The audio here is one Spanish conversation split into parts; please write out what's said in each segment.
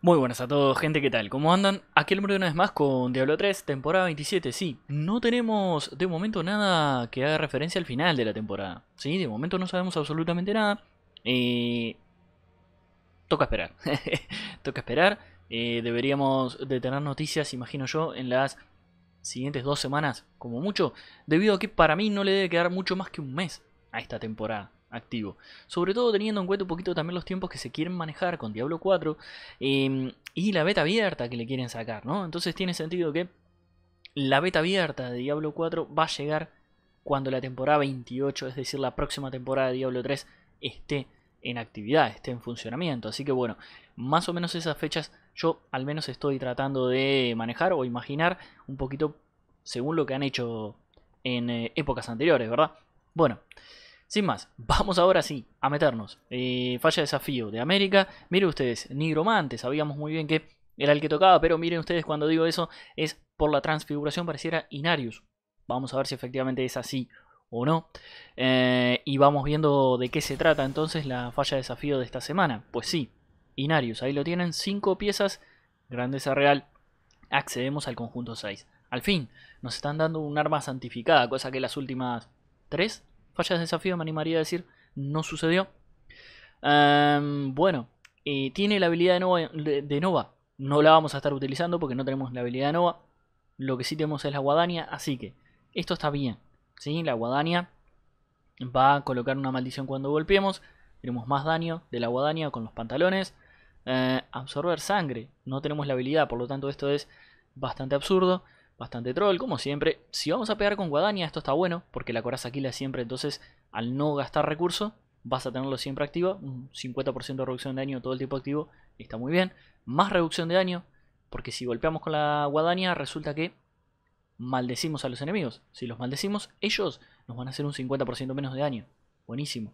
Muy buenas a todos, gente, ¿qué tal? ¿Cómo andan? Aquí el hombre una vez más con Diablo 3, temporada 27, sí. No tenemos de momento nada que haga referencia al final de la temporada, ¿sí? De momento no sabemos absolutamente nada. Eh... Toca esperar, toca esperar. Eh, deberíamos de tener noticias, imagino yo, en las siguientes dos semanas, como mucho. Debido a que para mí no le debe quedar mucho más que un mes a esta temporada activo. Sobre todo teniendo en cuenta un poquito también los tiempos que se quieren manejar con Diablo 4 em, y la beta abierta que le quieren sacar, ¿no? Entonces tiene sentido que la beta abierta de Diablo 4 va a llegar cuando la temporada 28, es decir, la próxima temporada de Diablo 3 esté en actividad, esté en funcionamiento. Así que bueno, más o menos esas fechas yo al menos estoy tratando de manejar o imaginar un poquito según lo que han hecho en eh, épocas anteriores, ¿verdad? Bueno. Sin más, vamos ahora sí a meternos. Eh, falla desafío de América. Miren ustedes, Nigromante, sabíamos muy bien que era el que tocaba, pero miren ustedes cuando digo eso, es por la transfiguración pareciera Inarius. Vamos a ver si efectivamente es así o no. Eh, y vamos viendo de qué se trata entonces la falla desafío de esta semana. Pues sí, Inarius, ahí lo tienen, 5 piezas, grandeza real. Accedemos al conjunto 6. Al fin, nos están dando un arma santificada, cosa que las últimas 3 fallas de desafío, me animaría a decir, no sucedió. Em, bueno, tiene la habilidad de Nova, de, Nova, No la vamos a estar utilizando porque no tenemos la habilidad de Nova. Lo que sí tenemos es la guadaña, así que esto está bien. si La guadaña va a colocar una maldición cuando golpeemos. Tenemos más daño de la guadaña con los pantalones. Eh, absorber sangre. No tenemos la habilidad, por lo tanto esto es bastante absurdo bastante troll, como siempre. Si vamos a pegar con Guadaña, esto está bueno, porque la coraza siempre, entonces, al no gastar recurso, vas a tenerlo siempre activo. Un 50% de reducción de daño todo el tipo activo, está muy bien. Más reducción de daño, porque si golpeamos con la Guadaña, resulta que maldecimos a los enemigos. Si los maldecimos, ellos nos van a hacer un 50% menos de daño. Buenísimo.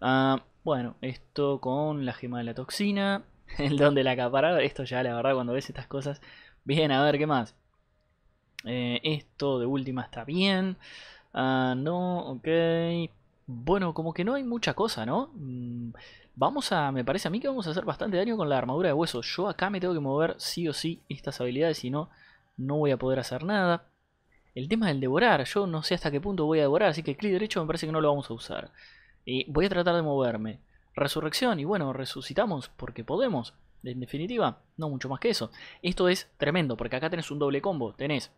Ah, bueno, esto con la gema de la toxina, el don de la acaparada. Esto ya, la verdad, cuando ves estas cosas. Bien, a ver, ¿qué más? Eh, esto de última está bien. Ah, no, ok. Bueno, como que no hay mucha cosa, ¿no? Mm, vamos a, me parece a mí que vamos a hacer bastante daño con la armadura de hueso. Yo acá me tengo que mover sí o sí estas habilidades, si no, no voy a poder hacer nada. El tema del devorar, yo no sé hasta qué punto voy a devorar, así que clic derecho me parece que no lo vamos a usar. Eh, voy a tratar de moverme. Resurrección, y bueno, resucitamos porque podemos. En definitiva, no mucho más que eso. Esto es tremendo, porque acá tenés un doble combo. Tenés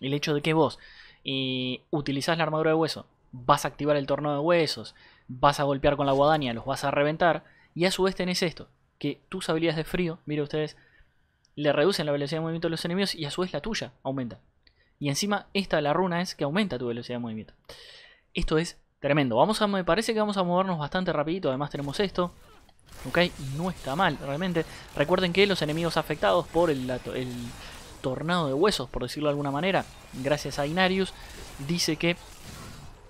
el hecho de que vos y eh, utilizás la armadura de hueso, vas a activar el torneo de huesos, vas a golpear con la guadaña, los vas a reventar, y a su vez tenés esto, que tus habilidades de frío, mire ustedes, le reducen la velocidad de movimiento de los enemigos y a su vez la tuya aumenta. Y encima esta la runa es que aumenta tu velocidad de movimiento. Esto es tremendo. Vamos a, me parece que vamos a movernos bastante rapidito, además tenemos esto. Ok, no está mal, realmente. Recuerden que los enemigos afectados por el, el tornado de huesos, por decirlo de alguna manera, gracias a Inarius, dice que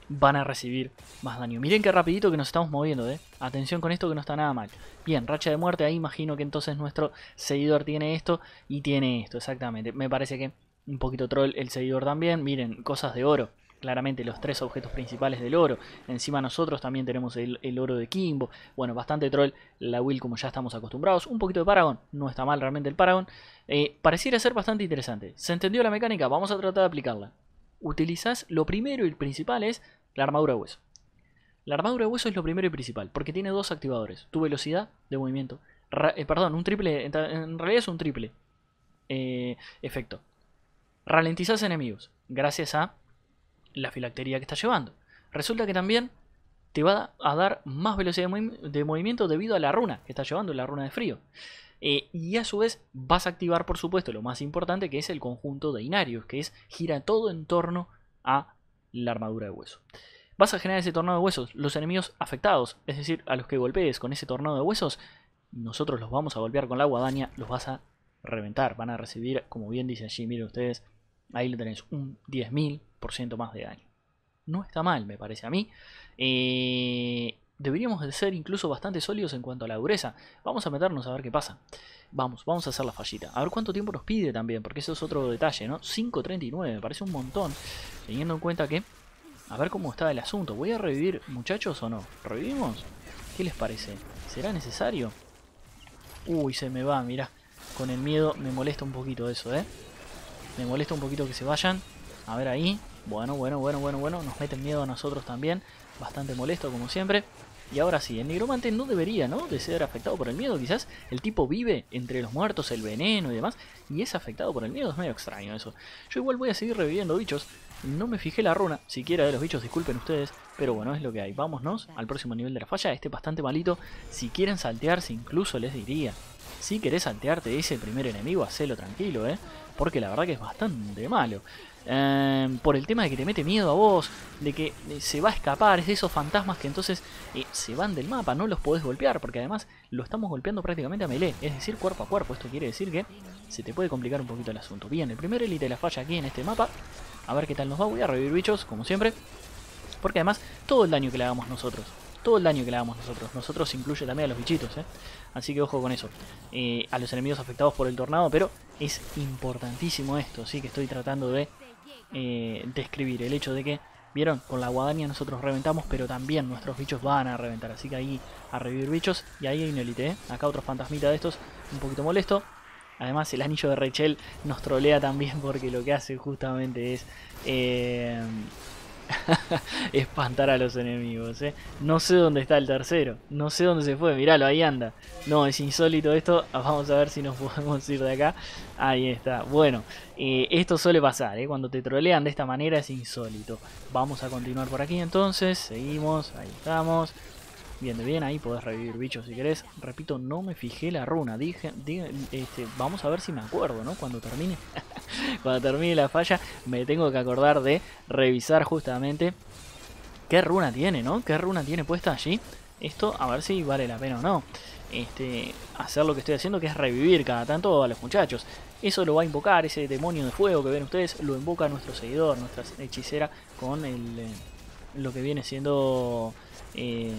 van a recibir más daño. Miren qué rapidito que nos estamos moviendo, ¿eh? Atención con esto que no está nada mal. Bien, racha de muerte, ahí imagino que entonces nuestro seguidor tiene esto y tiene esto, exactamente. Me parece que un poquito troll el seguidor también. Miren, cosas de oro claramente los tres objetos principales del oro. Encima nosotros también tenemos el, oro de Kimbo. Bueno, bastante troll la Will como ya estamos acostumbrados. Un poquito de Paragon, no está mal realmente el Paragon. Eh, pareciera ser bastante interesante. ¿Se entendió la mecánica? Vamos a tratar de aplicarla. Utilizás, lo primero y el principal es la armadura de hueso. La armadura de hueso es lo primero y principal, porque tiene dos activadores. Tu velocidad de movimiento. Eh, perdón, un triple, en, realidad es un triple eh, efecto. Ralentizás enemigos, gracias a la filactería que está llevando. Resulta que también te va a dar más velocidad de, movimiento debido a la runa que está llevando, la runa de frío. Eh, y a su vez vas a activar, por supuesto, lo más importante que es el conjunto de inarios, que es gira todo en torno a la armadura de hueso. Vas a generar ese tornado de huesos. Los enemigos afectados, es decir, a los que golpees con ese tornado de huesos, nosotros los vamos a golpear con la guadaña, los vas a reventar. Van a recibir, como bien dice allí, miren ustedes, ahí lo tenés, un 10.000 por ciento más de daño. No está mal, me parece a mí. Eh, deberíamos de ser incluso bastante sólidos en cuanto a la dureza. Vamos a meternos a ver qué pasa. Vamos, vamos a hacer la fallita. A ver cuánto tiempo nos pide también, porque eso es otro detalle, ¿no? 5.39, me parece un montón, teniendo en cuenta que... A ver cómo está el asunto. ¿Voy a revivir, muchachos, o no? ¿Revivimos? ¿Qué les parece? ¿Será necesario? Uy, se me va, mira, Con el miedo me molesta un poquito eso, ¿eh? Me molesta un poquito que se vayan. A ver ahí. Bueno, bueno, bueno, bueno, bueno. Nos meten miedo a nosotros también. Bastante molesto, como siempre. Y ahora sí, el nigromante no debería, ¿no? De ser afectado por el miedo. Quizás el tipo vive entre los muertos, el veneno y demás. Y es afectado por el miedo. Es medio extraño eso. Yo igual voy a seguir reviviendo bichos. No me fijé la runa, siquiera de los bichos, disculpen ustedes. Pero bueno, es lo que hay. Vámonos al próximo nivel de la falla. Este bastante malito. Si quieren saltearse, incluso les diría. Si querés de ese primer enemigo, hacelo tranquilo, ¿eh? Porque la verdad que es bastante malo. Em, por el tema de que te mete miedo a vos, de que eh, se va a escapar, es de esos fantasmas que entonces eh, se van del mapa, no los podés golpear, porque además lo estamos golpeando prácticamente a melee, es decir, cuerpo a cuerpo. Esto quiere decir que se te puede complicar un poquito el asunto. Bien, el primer élite la falla aquí en este mapa. A ver qué tal nos va, voy a revivir bichos, como siempre. Porque además, todo el daño que le hagamos nosotros, todo el daño que le hagamos nosotros, nosotros incluye también a los bichitos, ¿eh? Así que ojo con eso. Eh, a los enemigos afectados por el tornado, pero es importantísimo esto, sí que estoy tratando de eh, describir. El hecho de que, vieron, con la guadaña nosotros reventamos, pero también nuestros bichos van a reventar. Así que ahí a revivir bichos. Y ahí hay un elite, ¿eh? Acá otro fantasmita de estos, un poquito molesto. Además el anillo de Rachel nos trolea también porque lo que hace justamente es... Espantar a los enemigos, ¿eh? No sé dónde está el tercero. No sé dónde se fue. Míralo, ahí anda. No, es insólito esto. Vamos a ver si nos podemos ir de acá. Ahí está. Bueno, eh, esto suele pasar, ¿eh? Cuando te trolean de esta manera es insólito. Vamos a continuar por aquí entonces. Seguimos. Ahí estamos. Bien, bien, ahí podés revivir bichos si querés. Repito, no me fijé la runa. este, vamos a ver si me acuerdo, ¿no? Cuando termine. cuando termine la falla, me tengo que acordar de revisar justamente qué runa tiene, ¿no? ¿Qué runa tiene puesta allí? Esto a ver si vale la pena o no. Este, hacer lo que estoy haciendo, que es revivir cada tanto a los muchachos. Eso lo va a invocar, ese demonio de fuego que ven ustedes, lo invoca nuestro seguidor, nuestra hechicera, con eh, lo que viene siendo eh,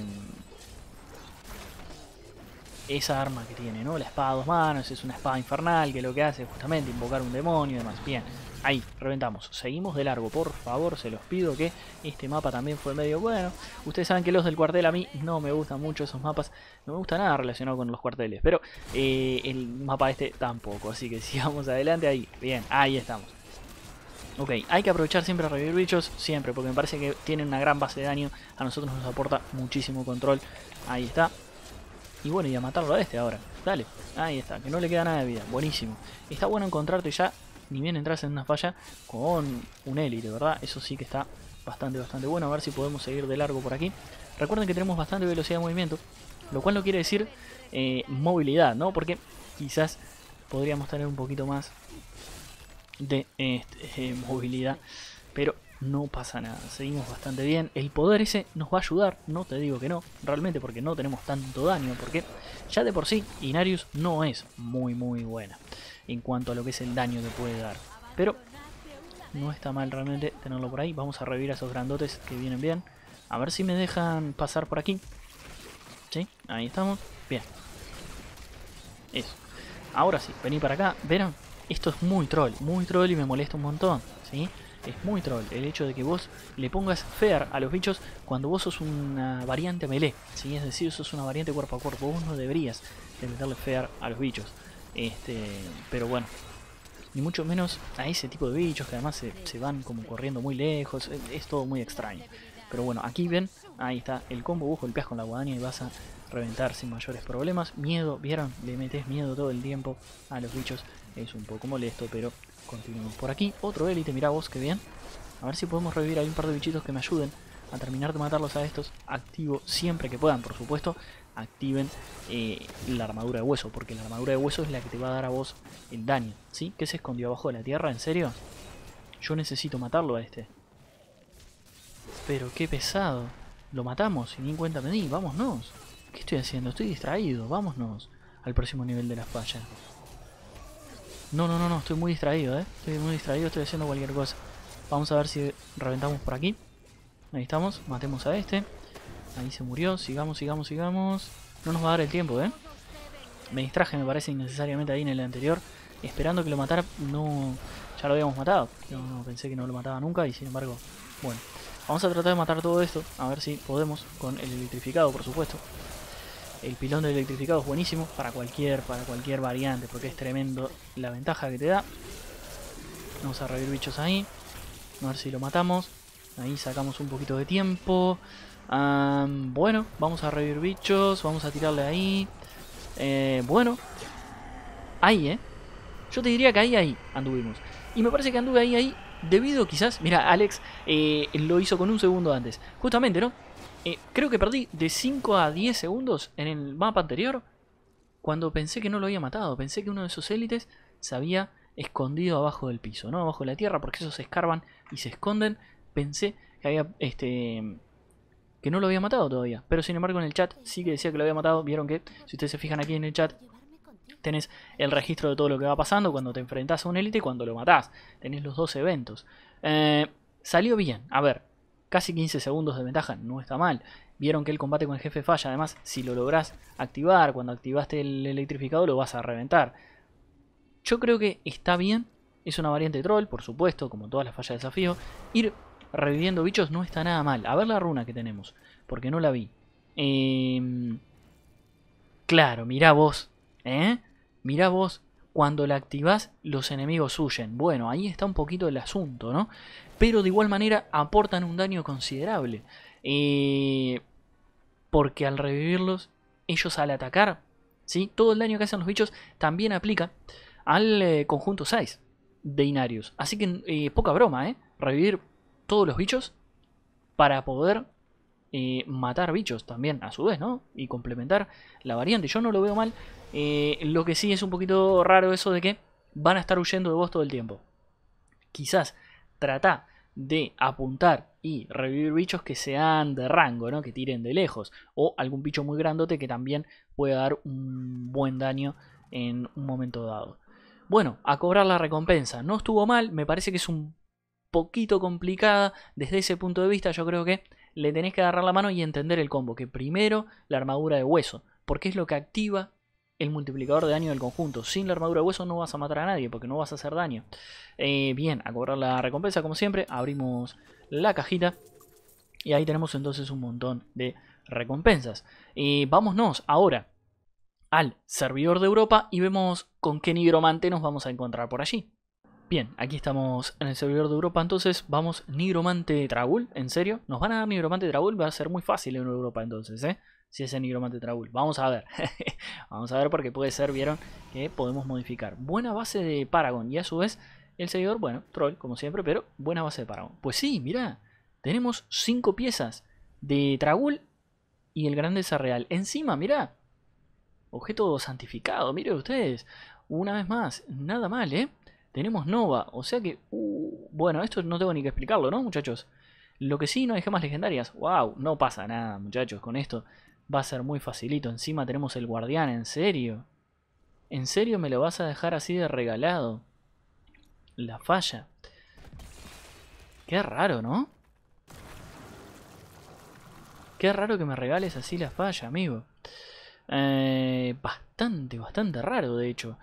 esa arma que tiene, ¿no? La espada a dos manos, es una espada infernal que lo que hace es justamente invocar un demonio y demás. Bien, ahí, reventamos. Seguimos de largo, por favor, se los pido que este mapa también fue medio bueno. Ustedes saben que los del cuartel a mí no me gustan mucho esos mapas, no me gusta nada relacionado con los cuarteles, pero eh, el mapa este tampoco, así que sigamos adelante ahí. Bien, ahí estamos. Ok, hay que aprovechar siempre a revivir bichos, siempre, porque me parece que tienen una gran base de daño, a nosotros nos aporta muchísimo control. Ahí está, y bueno, y a matarlo a este ahora. Dale. Ahí está, que no le queda nada de vida. Buenísimo. Está bueno encontrarte ya, ni bien entras en una falla, con un élite, ¿verdad? Eso sí que está bastante, bastante bueno. A ver si podemos seguir de largo por aquí. Recuerden que tenemos bastante velocidad de movimiento, lo cual no quiere decir eh, movilidad, ¿no? Porque quizás podríamos tener un poquito más de este, eh, movilidad. Pero no pasa nada, seguimos bastante bien. El poder ese nos va a ayudar, no te digo que no, realmente porque no tenemos tanto daño, porque ya de por sí Inarius no es muy muy buena en cuanto a lo que es el daño que puede dar. Pero no está mal realmente tenerlo por ahí, vamos a revivir a esos grandotes que vienen bien. A ver si me dejan pasar por aquí. Sí, ahí estamos, bien. Eso. Ahora sí, vení para acá, verán, esto es muy troll, muy troll y me molesta un montón, ¿sí? es muy troll el hecho de que vos le pongas fear a los bichos cuando vos sos una variante melee, si es decir, sos una variante cuerpo a cuerpo, vos no deberías de meterle fear a los bichos, este, pero bueno, ni mucho menos a ese tipo de bichos que además se, van como corriendo muy lejos, es, todo muy extraño, pero bueno, aquí ven, ahí está el combo, vos pez con la guadaña y vas a reventar sin mayores problemas, miedo, vieron, le metes miedo todo el tiempo a los bichos, es un poco molesto, pero continuamos por aquí. Otro élite, mira vos, qué bien. A ver si podemos revivir hay un par de bichitos que me ayuden a terminar de matarlos a estos. Activo siempre que puedan, por supuesto. Activen eh, la armadura de hueso, porque la armadura de hueso es la que te va a dar a vos el daño. ¿Sí? ¿Qué se escondió abajo de la tierra? ¿En serio? Yo necesito matarlo a este. Pero qué pesado. Lo matamos, y ni en cuenta me Vámonos. ¿Qué estoy haciendo? Estoy distraído. Vámonos al próximo nivel de la falla. No, no, no, no, estoy muy distraído, ¿eh? Estoy muy distraído, estoy haciendo cualquier cosa. Vamos a ver si reventamos por aquí. Ahí estamos, matemos a este. Ahí se murió, sigamos, sigamos, sigamos. No nos va a dar el tiempo, ¿eh? Me distraje, me parece, innecesariamente ahí en el anterior. Esperando que lo matara, no... Ya lo habíamos matado. No, no, pensé que no lo mataba nunca y sin embargo... Bueno, vamos a tratar de matar todo esto. A ver si podemos con el electrificado, por supuesto. El pilón de electrificado es buenísimo para cualquier, para cualquier variante, porque es tremendo la ventaja que te da. Vamos a revivir bichos ahí. A ver si lo matamos. Ahí sacamos un poquito de tiempo. bueno, vamos a revivir bichos. Vamos a tirarle ahí. Eh, bueno. Ahí, ¿eh? Yo te diría que ahí, ahí anduvimos. Y me parece que anduve ahí, ahí. Debido quizás... Mira, Alex eh, lo hizo con un segundo antes. Justamente, ¿no? Eh, creo que perdí de 5 a 10 segundos en el mapa anterior cuando pensé que no lo había matado. Pensé que uno de esos élites se había escondido abajo del piso, ¿no? Abajo de la tierra, porque esos se escarban y se esconden. Pensé que había, este, que no lo había matado todavía. Pero sin embargo en el chat sí que decía que lo había matado. Vieron que, si ustedes se fijan aquí en el chat, tenés el registro de todo lo que va pasando cuando te enfrentás a un élite y cuando lo matás. Tenés los dos eventos. Eh, salió bien. A ver, Casi 15 segundos de ventaja, no está mal. Vieron que el combate con el jefe falla, además si lo lográs activar, cuando activaste el electrificado lo vas a reventar. Yo creo que está bien, es una variante troll, por supuesto, como todas las fallas de desafío. Ir reviviendo bichos no está nada mal. A ver la runa que tenemos, porque no la vi. Em, claro, mirá vos, ¿eh? Mirá vos cuando la activas, los enemigos huyen. Bueno, ahí está un poquito el asunto, ¿no? Pero de igual manera aportan un daño considerable. Eh, porque al revivirlos, ellos al atacar, ¿sí? Todo el daño que hacen los bichos también aplica al eh, conjunto 6 de Inarius. Así que eh, poca broma, ¿eh? Revivir todos los bichos para poder matar bichos también, a su vez, ¿no? Y complementar la variante. Yo no lo veo mal, eh, lo que sí es un poquito raro eso de que van a estar huyendo de vos todo el tiempo. Quizás trata de apuntar y revivir bichos que sean de rango, ¿no? que tiren de lejos. O algún bicho muy grandote que también pueda dar un buen daño en un momento dado. Bueno, a cobrar la recompensa. No estuvo mal, me parece que es un poquito complicada. Desde ese punto de vista yo creo que le tenés que agarrar la mano y entender el combo. Que primero la armadura de hueso, porque es lo que activa el multiplicador de daño del conjunto. Sin la armadura de hueso no vas a matar a nadie porque no vas a hacer daño. Eh, bien, a cobrar la recompensa como siempre. Abrimos la cajita. Y ahí tenemos entonces un montón de recompensas. Eh, vámonos ahora al servidor de Europa y vemos con qué nigromante nos vamos a encontrar por allí. Bien, aquí estamos en el servidor de Europa, entonces vamos nigromante Tragul, ¿en serio? ¿Nos van a dar nigromante Tragul? Va a ser muy fácil en Europa entonces, ¿eh? si es el de Traul. Vamos a ver. Vamos a ver porque puede ser, vieron, que podemos modificar. Buena base de Paragon. Y a su vez, el seguidor, bueno, troll como siempre, pero buena base de Paragon. Pues sí, mira, Tenemos cinco piezas de traúl y el grande Desarreal. Encima, mira, Objeto santificado, miren ustedes. Una vez más, nada mal, ¿eh? Tenemos Nova, o sea que... Uh, bueno, esto no tengo ni que explicarlo, ¿no, muchachos? Lo que sí, no hay gemas legendarias. ¡Wow! No pasa nada, muchachos, con esto. Va a ser muy facilito. Encima tenemos el guardián, ¿en serio? ¿En serio me lo vas a dejar así de regalado? La falla. Qué raro, ¿no? Qué raro que me regales así la falla, amigo. Eh, bastante, bastante raro, de hecho.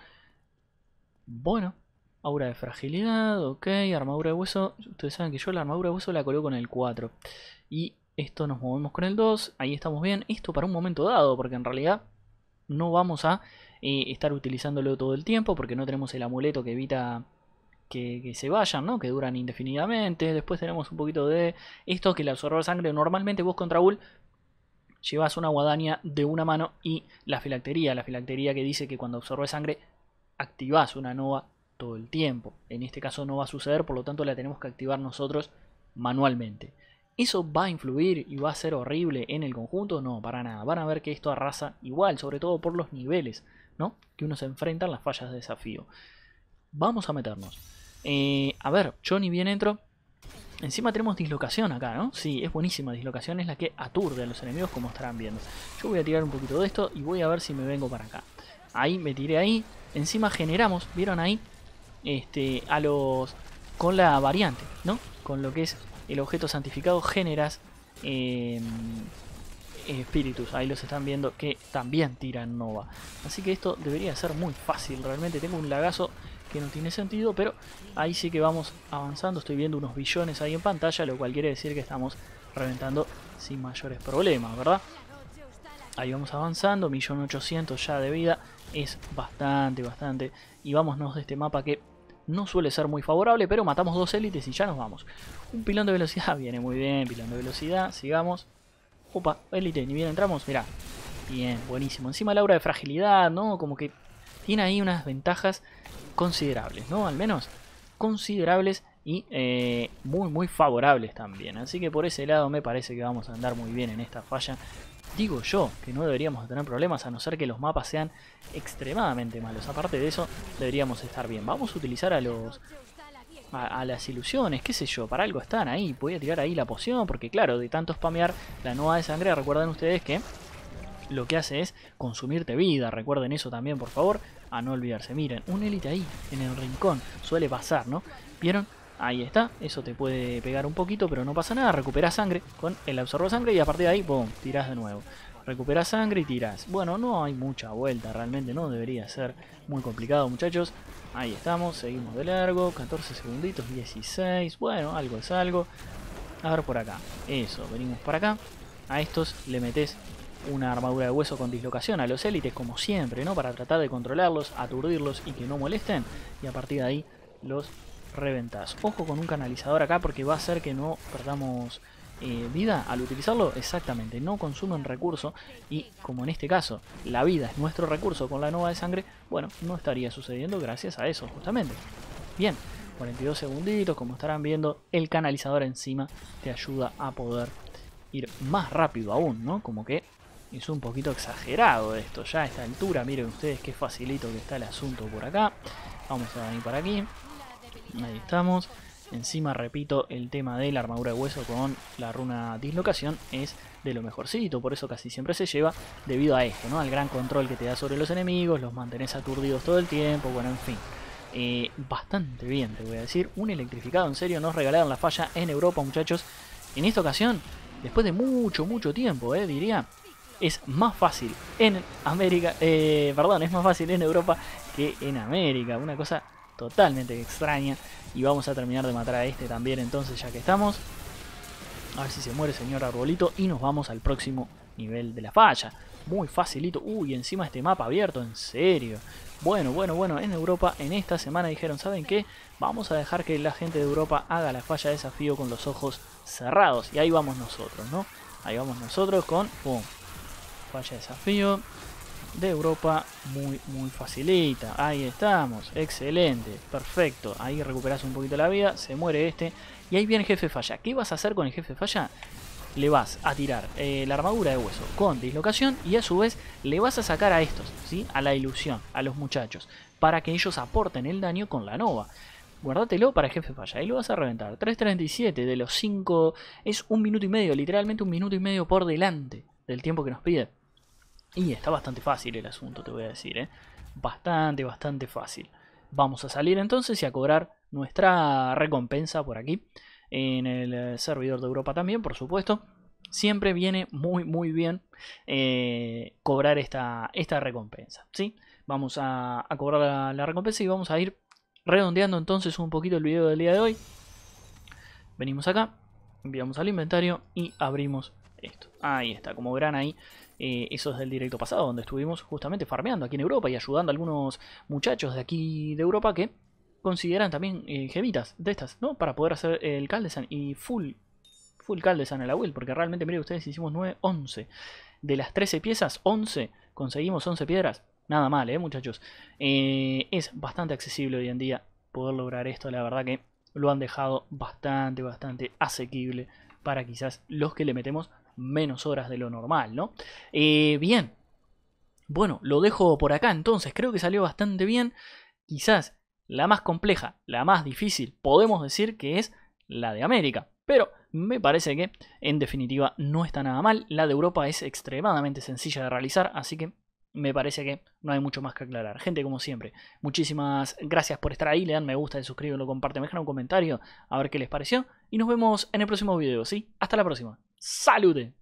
Bueno, aura de fragilidad, ok, armadura de hueso. Ustedes saben que yo la armadura de hueso la coloco en el 4. Y esto nos movemos con el 2. Ahí estamos bien. Esto para un momento dado, porque en realidad no vamos a eh, estar utilizándolo todo el tiempo, porque no tenemos el amuleto que evita que, se vayan, Que duran indefinidamente. Después tenemos un poquito de esto que le absorbe sangre. Normalmente vos contra Bull llevas una guadaña de una mano y la filactería. La filactería que dice que cuando absorbe sangre activás una nova todo el tiempo. En este caso no va a suceder, por lo tanto la tenemos que activar nosotros manualmente. ¿Eso va a influir y va a ser horrible en el conjunto? No, para nada. Van a ver que esto arrasa igual, sobre todo por los niveles ¿no? que uno se enfrenta en las fallas de desafío. Vamos a meternos. Eh, a ver, Johnny bien entro. Encima tenemos dislocación acá, ¿no? Sí, es buenísima. Dislocación es la que aturde a los enemigos, como estarán viendo. Yo voy a tirar un poquito de esto y voy a ver si me vengo para acá. Ahí, me tiré ahí. Encima generamos, ¿vieron ahí? Este, a los... Con la variante, ¿no? Con lo que es el objeto santificado generas em, espíritus. Ahí los están viendo que también tiran Nova. Así que esto debería ser muy fácil. Realmente tengo un lagazo que no tiene sentido, pero ahí sí que vamos avanzando. Estoy viendo unos billones ahí en pantalla, lo cual quiere decir que estamos reventando sin mayores problemas, ¿verdad? Ahí vamos avanzando, 1.800.000 ya de vida, es bastante, bastante. Y vámonos de este mapa que no suele ser muy favorable, pero matamos dos élites y ya nos vamos. Un pilón de velocidad, viene muy bien, pilón de velocidad, sigamos. Opa, élite, ni bien entramos, mirá. Bien, buenísimo. Encima Laura de fragilidad, ¿no? Como que tiene ahí unas ventajas considerables, ¿no? Al menos considerables y eh, muy muy favorables también. Así que por ese lado me parece que vamos a andar muy bien en esta falla Digo yo que no deberíamos tener problemas a no ser que los mapas sean extremadamente malos. Aparte de eso, deberíamos estar bien. Vamos a utilizar a los... A, las ilusiones, qué sé yo, para algo están ahí. Voy a tirar ahí la poción porque claro, de tanto spamear la nueva de sangre, recuerden ustedes que lo que hace es consumirte vida. Recuerden eso también, por favor, a no olvidarse. Miren, un élite ahí, en el rincón, suele pasar, ¿no? ¿Vieron? Ahí está, eso te puede pegar un poquito, pero no pasa nada. Recupera sangre con el absorbo sangre y a partir de ahí, boom, tirás de nuevo. Recupera sangre y tirás. Bueno, no hay mucha vuelta realmente, no debería ser muy complicado, muchachos. Ahí estamos, seguimos de largo, 14 segunditos, 16, bueno, algo es algo. A ver por acá, eso, venimos para acá. A estos le metes una armadura de hueso con dislocación a los élites, como siempre, ¿no? Para tratar de controlarlos, aturdirlos y que no molesten. Y a partir de ahí los Reventas. Ojo con un canalizador acá porque va a hacer que no perdamos eh, vida al utilizarlo. Exactamente, no consumen recurso y como en este caso la vida es nuestro recurso con la nova de sangre, bueno, no estaría sucediendo gracias a eso justamente. Bien, 42 segunditos, como estarán viendo, el canalizador encima te ayuda a poder ir más rápido aún, ¿no? Como que es un poquito exagerado esto ya a esta altura. Miren ustedes qué facilito que está el asunto por acá. Vamos a venir para aquí. Ahí estamos. Encima, repito, el tema de la armadura de hueso con la runa dislocación es de lo mejorcito, por eso casi siempre se lleva debido a esto, ¿no? Al gran control que te da sobre los enemigos, los mantenés aturdidos todo el tiempo, bueno, en fin. Eh, bastante bien, te voy a decir. Un electrificado, en serio, nos regalaron la falla en Europa, muchachos. En esta ocasión, después de mucho, mucho tiempo, eh, diría, es más fácil en América, eh, perdón, es más fácil en Europa que en América. Una cosa totalmente extraña. Y vamos a terminar de matar a este también entonces ya que estamos. A ver si se muere señor arbolito y nos vamos al próximo nivel de la falla. Muy facilito. Uy, encima este mapa abierto, en serio. Bueno, bueno, bueno, en Europa en esta semana dijeron, ¿saben qué? Vamos a dejar que la gente de Europa haga la falla de desafío con los ojos cerrados. Y ahí vamos nosotros, ¿no? Ahí vamos nosotros con... Falla de desafío de Europa muy, muy facilita. Ahí estamos, excelente, perfecto. Ahí recuperas un poquito la vida, se muere este. Y ahí viene jefe falla. ¿Qué vas a hacer con el jefe falla? Le vas a tirar eh, la armadura de hueso con dislocación y a su vez le vas a sacar a estos, ¿sí? A la ilusión, a los muchachos, para que ellos aporten el daño con la nova. Guardatelo para el jefe falla. Ahí lo vas a reventar. 3.37 de los 5. Es un minuto y medio. Literalmente un minuto y medio por delante del tiempo que nos pide. Y está bastante fácil el asunto, te voy a decir, ¿eh? Bastante, bastante fácil. Vamos a salir entonces y a cobrar nuestra recompensa por aquí. En el eh, servidor de Europa también, por supuesto. Siempre viene muy, muy bien eh, cobrar esta, esta recompensa, ¿sí? Vamos a, cobrar la, la recompensa y vamos a ir redondeando entonces un poquito el video del día de hoy. Venimos acá, enviamos al inventario y abrimos esto. Ahí está, como verán ahí eh, eso es del directo pasado, donde estuvimos justamente farmeando aquí en Europa y ayudando a algunos muchachos de aquí de Europa que consideran también eh, gemitas de estas, ¿no? Para poder hacer el Caldesan y full, full Caldesan a la will, porque realmente, miren ustedes, hicimos 9, 11. De las 13 piezas, 11, conseguimos 11 piedras. Nada mal, ¿eh, muchachos? Eh, es bastante accesible hoy en día poder lograr esto, la verdad que lo han dejado bastante, bastante asequible para quizás los que le metemos menos horas de lo normal, ¿no? Eh, bien. Bueno, lo dejo por acá entonces, creo que salió bastante bien. Quizás la más compleja, la más difícil, podemos decir que es la de América. Pero me parece que en definitiva no está nada mal. La de Europa es extremadamente sencilla de realizar, así que me parece que no hay mucho más que aclarar. Gente, como siempre, muchísimas gracias por estar ahí. Le dan me gusta, suscriben, lo comparten, me dejan un comentario a ver qué les pareció. Y nos vemos en el próximo video, ¿sí? Hasta la próxima. Salude.